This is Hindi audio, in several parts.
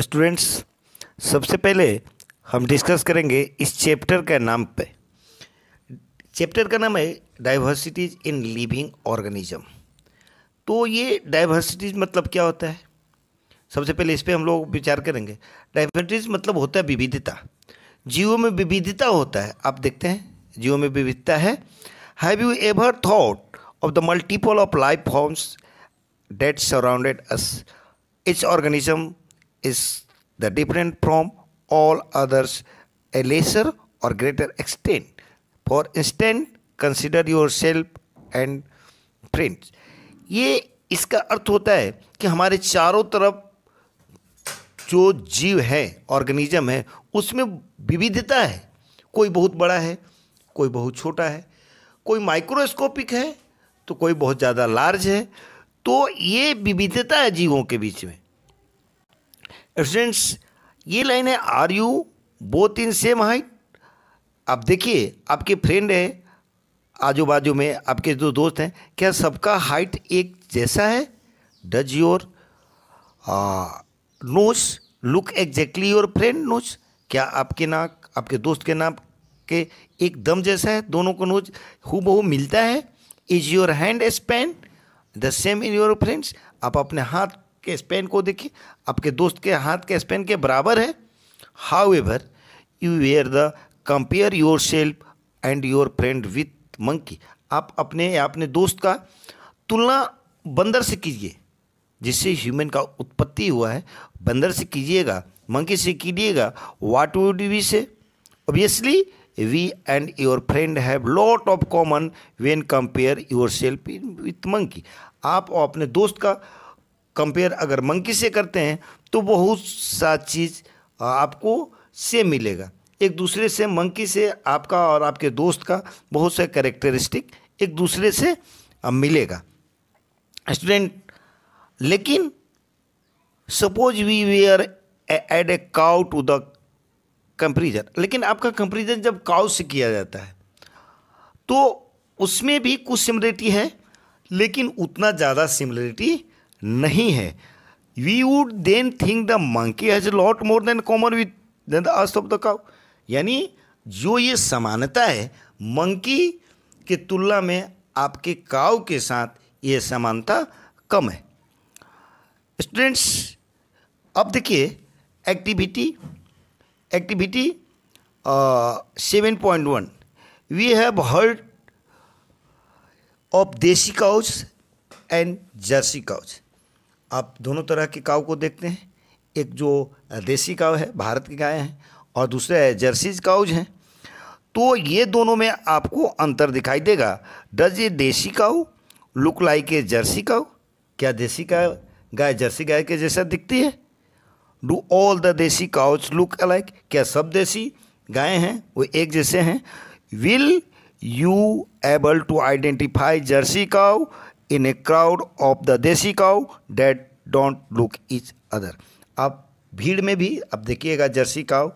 स्टूडेंट्स सबसे पहले हम डिस्कस करेंगे इस चैप्टर के नाम पे चैप्टर का नाम है डाइवर्सिटीज़ इन लिविंग ऑर्गेनिज्म तो ये डाइवर्सिटीज़ मतलब क्या होता है सबसे पहले इस पर हम लोग विचार करेंगे डाइवर्सिटीज़ मतलब होता है विविधता जीवों में विविधता होता है आप देखते हैं जीवों में विविधता है have you ever thought of the multiple of life forms that surrounded us its organism is the different from all others a lesser or greater extent. For instance, consider yourself and friends. ये इसका अर्थ होता है कि हमारे चारों तरफ जो जीव है ऑर्गेनिज्म है उसमें विविधता है कोई बहुत बड़ा है कोई बहुत छोटा है कोई माइक्रोस्कोपिक है तो कोई बहुत ज़्यादा लार्ज है तो ये विविधता है जीवों के बीच में स्टूडेंट्स ये लाइन है are you both in same height आप देखिए आपके फ्रेंड है आजू बाजू में आपके जो दोस्त हैं क्या सबका हाइट एक जैसा है does your nose look exactly your friend nose क्या आपके नाक आपके दोस्त के नाक के एकदम जैसा है दोनों को नोज हु बहू मिलता है is your hand span the same in your friends आप अपने हाथ के स्पेन को देखिए आपके दोस्त के हाथ के स्पेन के बराबर है however you were the compare yourself and your friend with monkey आप अपने अपने दोस्त का तुलना बंदर से कीजिए जिससे ह्यूमन का उत्पत्ति हुआ है बंदर से कीजिएगा मंकी से कीजिएगा what would we say obviously we and your friend have lot of common when compare yourself with monkey आप और अपने दोस्त का कंपेयर अगर मंकी से करते हैं तो बहुत सा चीज़ आपको सेम मिलेगा एक दूसरे से मंकी से आपका और आपके दोस्त का बहुत सा कैरेक्टरिस्टिक एक दूसरे से मिलेगा स्टूडेंट लेकिन suppose we were add a cow to the comparison लेकिन आपका कंपेरिजन जब काउ से किया जाता है तो उसमें भी कुछ सिमिलरिटी है लेकिन उतना ज़्यादा सिमिलरिटी नहीं है we would then think the monkey has lot more than common with than the rest of the cow यानी जो ये समानता है मंकी के तुलना में आपके काउ के साथ ये समानता कम है स्टूडेंट्स अब देखिए activity activity seven point one we have heard of desi cows and Jersey cows आप दोनों तरह की काव को देखते हैं एक जो देसी काव है भारत की गाय हैं और दूसरे है जर्सीज काउज हैं तो ये दोनों में आपको अंतर दिखाई देगा डज ये desi cow look like a Jersey cow क्या देसी का गाय जर्सी गाय के जैसा दिखती है do all the desi cows look alike क्या सब देसी गायें हैं वो एक जैसे हैं will you able to identify Jersey cow in a crowd of the desi cow that don't look each other आप भीड़ में भी अब देखिएगा जर्सी काउ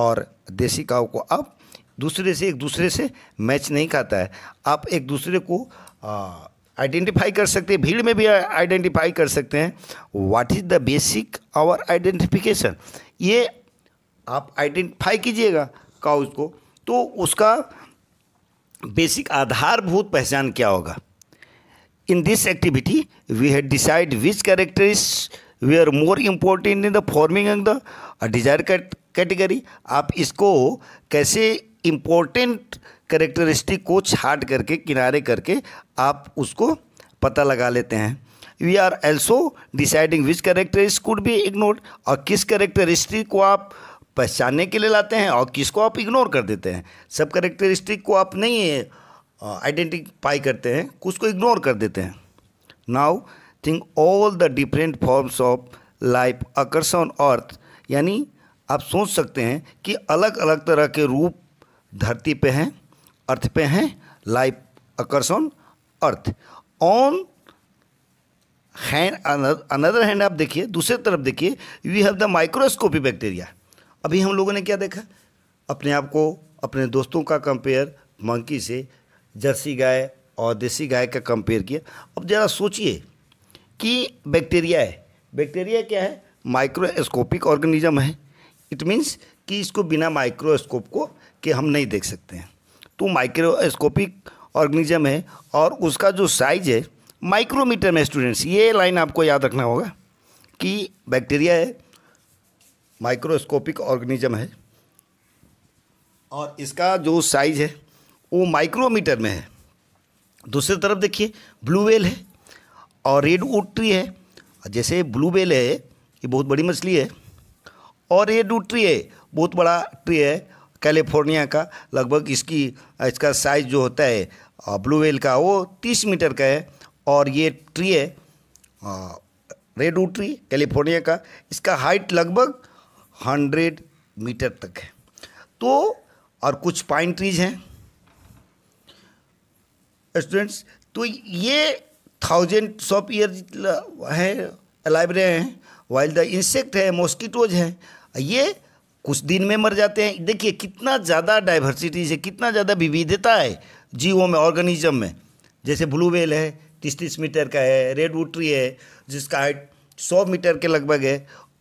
और देसी काउ को आप दूसरे से एक दूसरे से मैच नहीं खाता है आप एक दूसरे को आइडेंटिफाई कर सकते हैं भीड़ में भी आइडेंटिफाई कर सकते हैं what is the basic our identification ये आप आइडेंटिफाई कीजिएगा काउज को तो उसका बेसिक आधारभूत पहचान क्या होगा In this activity, we had decided which characteristics were more important in the forming of the uh, desired category आप इसको कैसे इम्पोर्टेंट करेक्टरिस्टिक को छाट करके किनारे करके आप उसको पता लगा लेते हैं we are also deciding which characteristic could be ignore और किस करेक्टरिस्टिक को आप पहचानने के लिए लाते हैं और किसको आप इग्नोर कर देते हैं सब करेक्टरिस्टिक को आप नहीं आइडेंटिफाई करते हैं कुछ को इग्नोर कर देते हैं now think all the different forms of life occurs on earth यानी आप सोच सकते हैं कि अलग अलग तरह के रूप धरती पे हैं अर्थ पे हैं life on earth on hand another hand आप देखिए दूसरे तरफ देखिए we have the microscopy bacteria अभी हम लोगों ने क्या देखा अपने आप को अपने दोस्तों का कंपेयर मंकी से जर्सी गाय और देसी गाय का कंपेयर किया अब ज़रा सोचिए कि बैक्टीरिया है बैक्टीरिया क्या है माइक्रोस्कोपिक ऑर्गेनिज्म है इट मीन्स कि इसको बिना माइक्रोस्कोप को कि हम नहीं देख सकते हैं तो माइक्रोस्कोपिक ऑर्गेनिज्म है और उसका जो साइज है माइक्रोमीटर में स्टूडेंट्स ये लाइन आपको याद रखना होगा कि बैक्टीरिया है माइक्रोस्कोपिक ऑर्गेनिज्म है और इसका जो साइज है वो माइक्रोमीटर में है दूसरी तरफ देखिए ब्लू वेल है और रेड वुड ट्री है जैसे ब्लू वेल है ये बहुत बड़ी मछली है और रेड वुड ट्री है बहुत बड़ा ट्री है कैलिफोर्निया का लगभग इसकी इसका साइज जो होता है ब्लू वेल का वो तीस मीटर का है और ये ट्री है रेड वुड ट्री कैलिफोर्निया का इसका हाइट लगभग हंड्रेड मीटर तक है तो और कुछ पाइन ट्रीज हैं स्टूडेंट्स तो ये थाउजेंड ऑफ ईयर हैं लाइब्रे हैं वाइल्ड द इंसेक्ट है मॉस्किटोज हैं ये कुछ दिन में मर जाते हैं देखिए कितना ज़्यादा डाइवर्सिटीज है कितना ज़्यादा विविधता है जीवों में ऑर्गेनिज्म में जैसे ब्लू वेल है तीस तीस मीटर का है रेड ट्री है जिसका हाइट सौ मीटर के लगभग है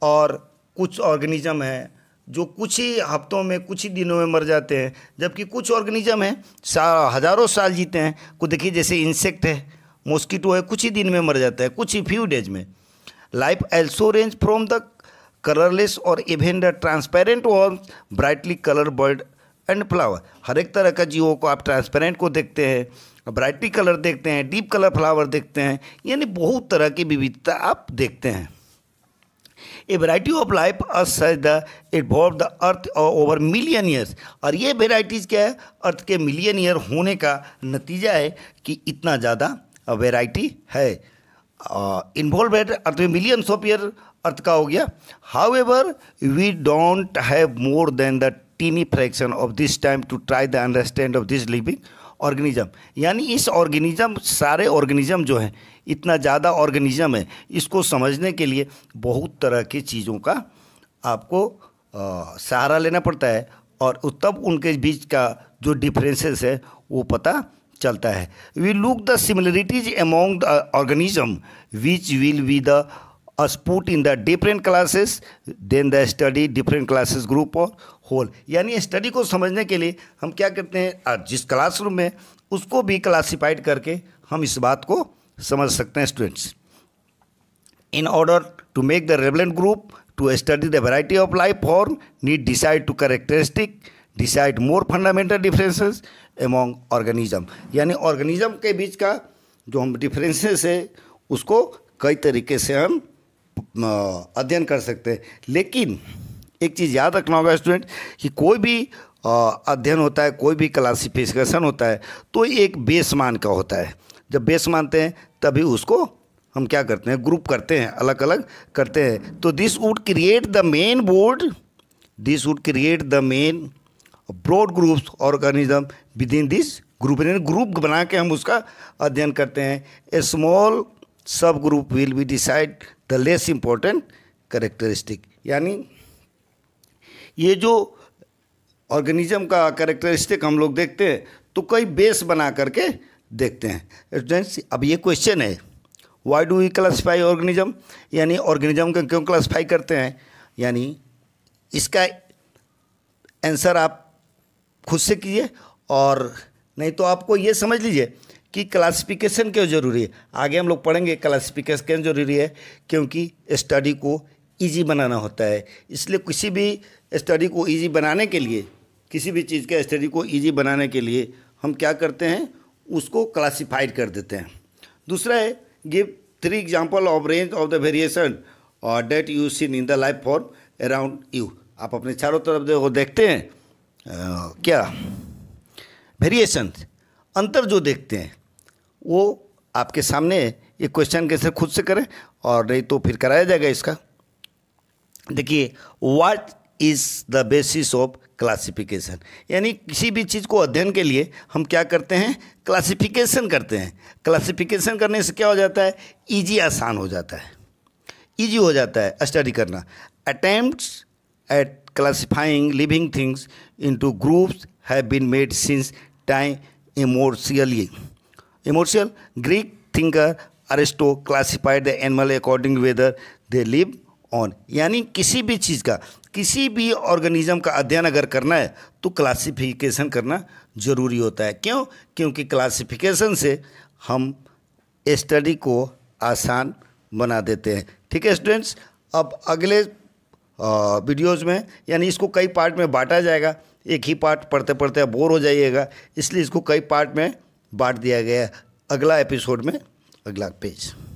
और कुछ ऑर्गेनिज्म है जो कुछ ही हफ्तों में कुछ ही दिनों में मर जाते हैं जबकि कुछ ऑर्गेनिज्म हैं सा, हज़ारों साल जीते हैं को देखिए जैसे इंसेक्ट है मॉस्किटो है कुछ ही दिन में मर जाता है कुछ ही फ्यू डेज में life also range from the colourless और इवेन द ट्रांसपेरेंट और brightly colour bird and flower हर एक तरह का जीवों को आप ट्रांसपेरेंट को देखते हैं ब्राइटली कलर देखते हैं डीप कलर फ्लावर देखते हैं यानी बहुत तरह की विविधता आप देखते हैं a variety of life us the involve the earth over million years और ये वेराइटीज़ क्या है अर्थ के मिलियन ईयर होने का नतीजा है कि इतना ज़्यादा वेराइटी है इन्वॉल्व uh, अर्थ में मिलियन ऑफ ईयर अर्थ का हो गया however we don't have more than the tiny fraction of this time to try the understand of this living organism यानी इस ऑर्गेनिज्म सारे ऑर्गेनिज्म जो हैं इतना ज़्यादा ऑर्गेनिज्म है इसको समझने के लिए बहुत तरह की चीज़ों का आपको सहारा लेना पड़ता है और तब उनके बीच का जो डिफरेंसेस है वो पता चलता है we look the similarities among the organism which will be the split in the different classes then the study different classes group और होल यानी स्टडी को समझने के लिए हम क्या करते हैं जिस क्लासरूम में उसको भी क्लासिफाइड करके हम इस बात को समझ सकते हैं students in order to make the relevant group to study the variety of life form need decide to characteristic decide more fundamental differences among organism यानी ऑर्गेनिज्म के बीच का जो हम डिफरेंसेस है उसको कई तरीके से हम अध्ययन कर सकते हैं लेकिन एक चीज़ याद रखना होगा स्टूडेंट कि कोई भी अध्ययन होता है कोई भी क्लासिफिकेशन होता है तो एक बेस मान का होता है जब बेस मानते हैं तभी उसको हम क्या करते हैं ग्रुप करते हैं अलग अलग करते हैं तो this would create the main board this would create the main broad groups organism within this group यानी ग्रुप बना के हम उसका अध्ययन करते हैं a small sub group will be decide the less important characteristic यानी ये जो ऑर्गेनिज्म का करेक्टरिस्टिक हम लोग देखते हैं तो कई बेस बना करके देखते हैं स्टूडेंट्स अब ये क्वेश्चन है why do we classify organism यानी ऑर्गेनिज्म को क्यों क्लासीफाई करते हैं यानी इसका आंसर आप खुद से कीजिए और नहीं तो आपको ये समझ लीजिए कि क्लासिफिकेशन क्यों ज़रूरी है आगे हम लोग पढ़ेंगे क्लासिफिकेशन क्यों ज़रूरी है क्योंकि स्टडी को इजी बनाना होता है इसलिए किसी भी स्टडी को इजी बनाने के लिए किसी भी चीज़ के स्टडी को इजी बनाने के लिए हम क्या करते हैं उसको क्लासिफाइड कर देते हैं दूसरा है give three example of range of the variation और that you seen in the life form around you आप अपने चारों तरफ देखो देखते हैं आ, uh, क्या वेरिएशन अंतर जो देखते हैं वो आपके सामने ये क्वेश्चन कैसे खुद से करें और नहीं तो फिर कराया जाएगा इसका देखिए what is the basis of classification यानी किसी भी चीज़ को अध्ययन के लिए हम क्या करते हैं क्लासिफिकेशन करते हैं क्लासिफिकेशन करने से क्या हो जाता है ईजी आसान हो जाता है ईजी हो जाता है स्टडी करना attempt at classifying living things to groups have been made since time immemorially immemorial Greek thinker Aristotle classified the animal according whether they live on यानी किसी भी चीज़ का किसी भी ऑर्गेनिज्म का अध्ययन अगर करना है तो क्लासिफिकेशन करना ज़रूरी होता है क्यों क्योंकि क्लासिफिकेशन से हम स्टडी को आसान बना देते हैं ठीक है स्टूडेंट्स अब अगले वीडियोज़ में यानी इसको कई पार्ट में बांटा जाएगा एक ही पार्ट पढ़ते पढ़ते बोर हो जाइएगा इसलिए इसको कई पार्ट में बांट दिया गया है अगला एपिसोड में अगला पेज